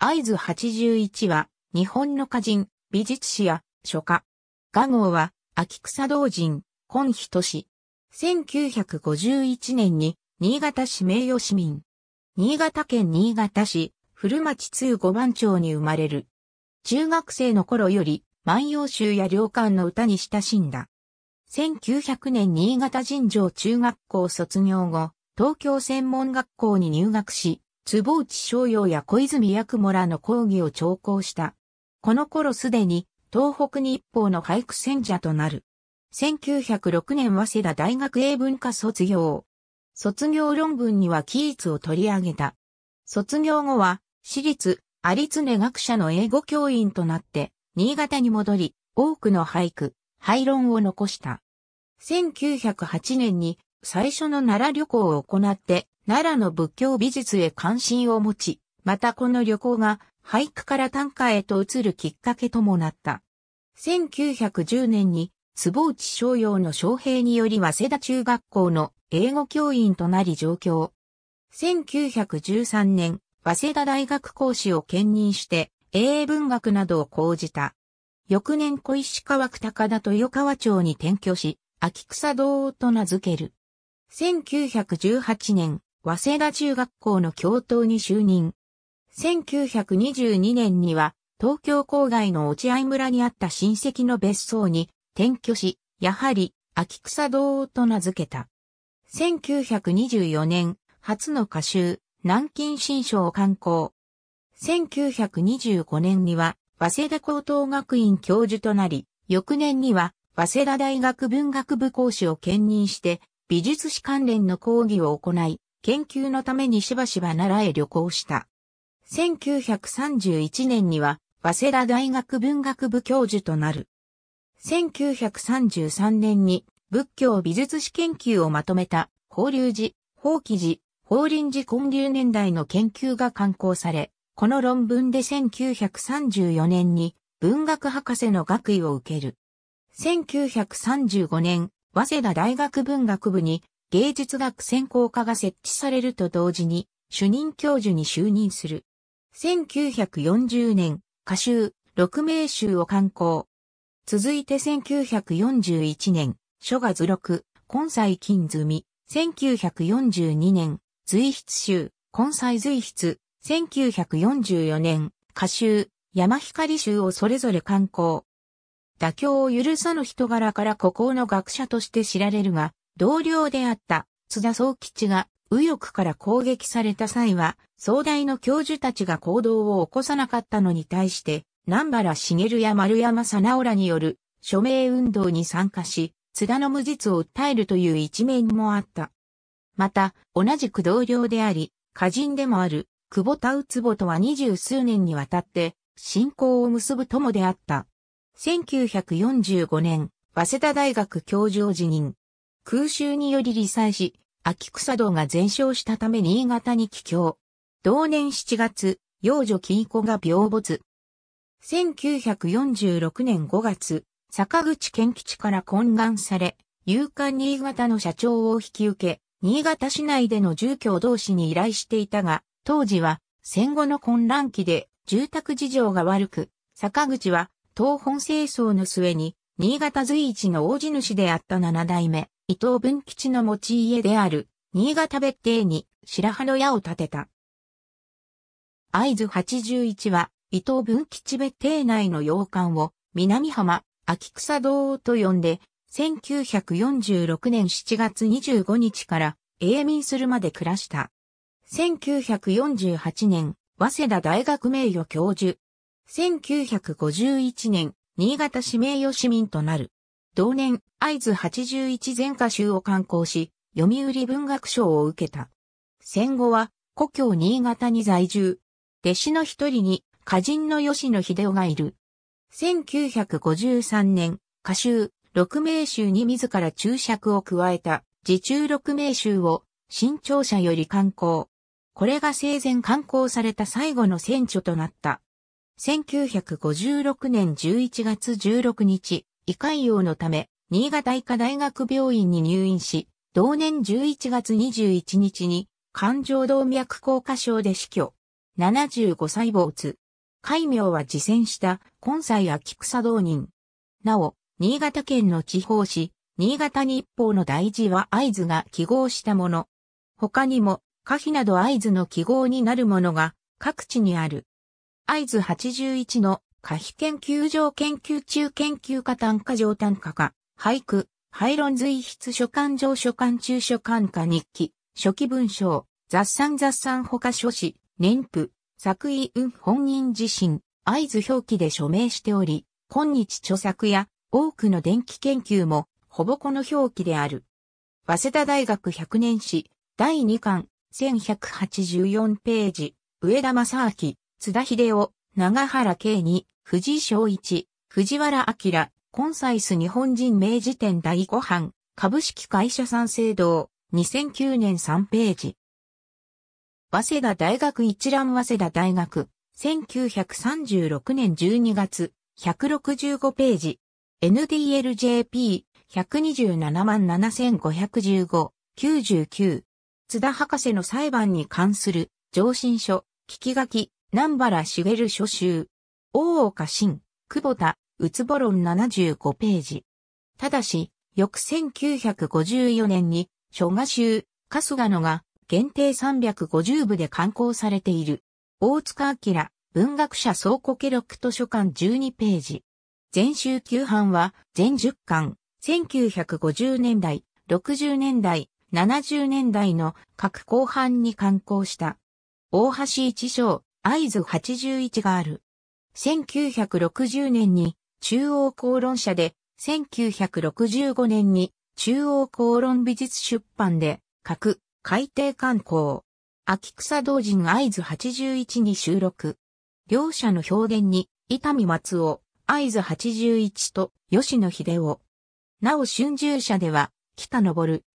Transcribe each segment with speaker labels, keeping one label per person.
Speaker 1: 合図81は、日本の歌人、美術史や、書家。画号は、秋草道人、今日都市。1951年に、新潟市名誉市民。新潟県新潟市、古町通五番町に生まれる。中学生の頃より、万葉集や良館の歌に親しんだ。1900年新潟尋常中学校卒業後、東京専門学校に入学し、坪内商用や小泉も村の講義を聴講した。この頃すでに東北日報の俳句選者となる。1906年早稲田大学英文科卒業。卒業論文には記述を取り上げた。卒業後は、私立、有常学者の英語教員となって、新潟に戻り、多くの俳句、廃論を残した。1908年に最初の奈良旅行を行って、奈良の仏教美術へ関心を持ち、またこの旅行が俳句から短歌へと移るきっかけともなった。1910年に坪内商用の昌平により早稲田中学校の英語教員となり上京。1913年、早稲田大学講師を兼任して、英文学などを講じた。翌年小石川区高田豊川町に転居し、秋草堂と名付ける。1918年、早稲田中学校の教頭に就任。1922年には、東京郊外の落合村にあった親戚の別荘に転居し、やはり、秋草堂と名付けた。1924年、初の歌集、南京新書を刊行。1925年には、早稲田高等学院教授となり、翌年には、早稲田大学文学部講師を兼任して、美術史関連の講義を行い、研究のためにしばしば奈良へ旅行した。1931年には、早稲田大学文学部教授となる。1933年に仏教美術史研究をまとめた法隆寺、法記寺、法輪寺根流年代の研究が刊行され、この論文で1934年に文学博士の学位を受ける。1935年、早稲田大学文学部に芸術学専攻科が設置されると同時に主任教授に就任する。1940年、歌集、六名集を刊行。続いて1941年、書画図録、根菜金積み、1942年、随筆集、根菜随筆、1944年、歌集、山光集をそれぞれ刊行。妥協を許さぬ人柄から孤高の学者として知られるが、同僚であった津田総吉が右翼から攻撃された際は、総大の教授たちが行動を起こさなかったのに対して、南原茂や丸山さなおらによる署名運動に参加し、津田の無実を訴えるという一面もあった。また、同じく同僚であり、歌人でもある、久保田ツボとは二十数年にわたって、信仰を結ぶ友であった。1945年、早稲田大学教授を辞任。空襲により罹災し、秋草堂が全焼したため新潟に帰郷。同年7月、幼女金子が病没。1946年5月、坂口健吉から懇願され、勇敢新潟の社長を引き受け、新潟市内での住居同士に依頼していたが、当時は戦後の混乱期で住宅事情が悪く、坂口は東本清掃の末に新潟随一の大地主であった七代目、伊藤文吉の持ち家である、新潟別邸に白羽の矢を建てた。合図81は、伊藤文吉別邸内の洋館を、南浜、秋草堂と呼んで、1946年7月25日から永眠するまで暮らした。1948年、早稲田大学名誉教授。1951年、新潟市名誉市民となる。同年、会津81全歌集を刊行し、読売文学賞を受けた。戦後は、故郷新潟に在住。弟子の一人に、歌人の吉野秀夫がいる。1953年、歌集、六名集に自ら注釈を加えた、自中六名集を、新潮社より刊行。これが生前刊行された最後の選挙となった。1956年11月16日、胃潰瘍のため、新潟医科大学病院に入院し、同年11月21日に、肝状動脈硬化症で死去。75歳没。戒名は自選した、根斎秋草同人。なお、新潟県の地方紙、新潟日報の大事は合図が記号したもの。他にも、可否など合図の記号になるものが各地にある。合図81の可否研究所研究中研究家単価上単価科、俳句、廃論随筆書簡上書簡中書簡化日記、初期文章、雑産雑産他書誌、年譜、作為運本人自身、合図表記で署名しており、今日著作や多くの電気研究も、ほぼこの表記である。早稲田大学100年史、第2巻、1184ページ、上田正明、津田秀夫、長原慶に、藤井翔一、藤原明、コンサイス日本人名辞典第5版、株式会社三省堂、2009年3ページ。早稲田大学一覧早稲田大学、1936年12月、165ページ。NDLJP、127万7515、99。津田博士の裁判に関する、上申書、聞き書き、南原茂書集。大岡新、久保田、うつぼ論75ページ。ただし、翌1954年に、諸賀集、春日野が、限定350部で刊行されている。大塚明、文学者倉庫記録図書館12ページ。全集休版は、全10巻、1950年代、60年代、70年代の各後半に刊行した。大橋一章、合図81がある。1960年に中央公論社で、1965年に中央公論美術出版で、各海底観光、秋草同人合図81に収録。両者の表現に、伊丹松尾、合図81と吉野秀夫。なお春秋社では、北昇、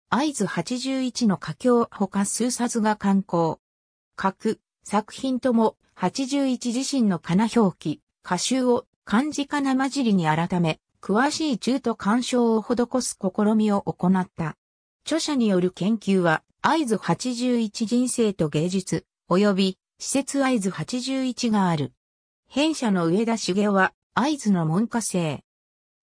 Speaker 1: 合図81の佳境ほか数冊が観光。各作品とも81自身のかな表記、歌集を漢字かな混じりに改め、詳しい中途干渉を施す試みを行った。著者による研究は、合図81人生と芸術、及び、施設合図81がある。編者の上田茂は、合図の文科生。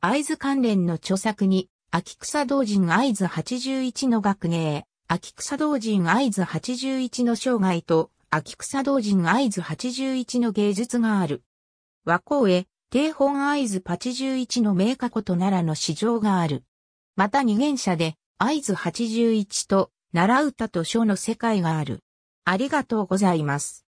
Speaker 1: 合図関連の著作に、秋草同人合図81の学芸、秋草同人合図81の生涯と、秋草道人合図81の芸術がある。和光へ、定本合図81の名家こと奈良の市場がある。また二元社で、合図81と、奈良歌と書の世界がある。ありがとうございます。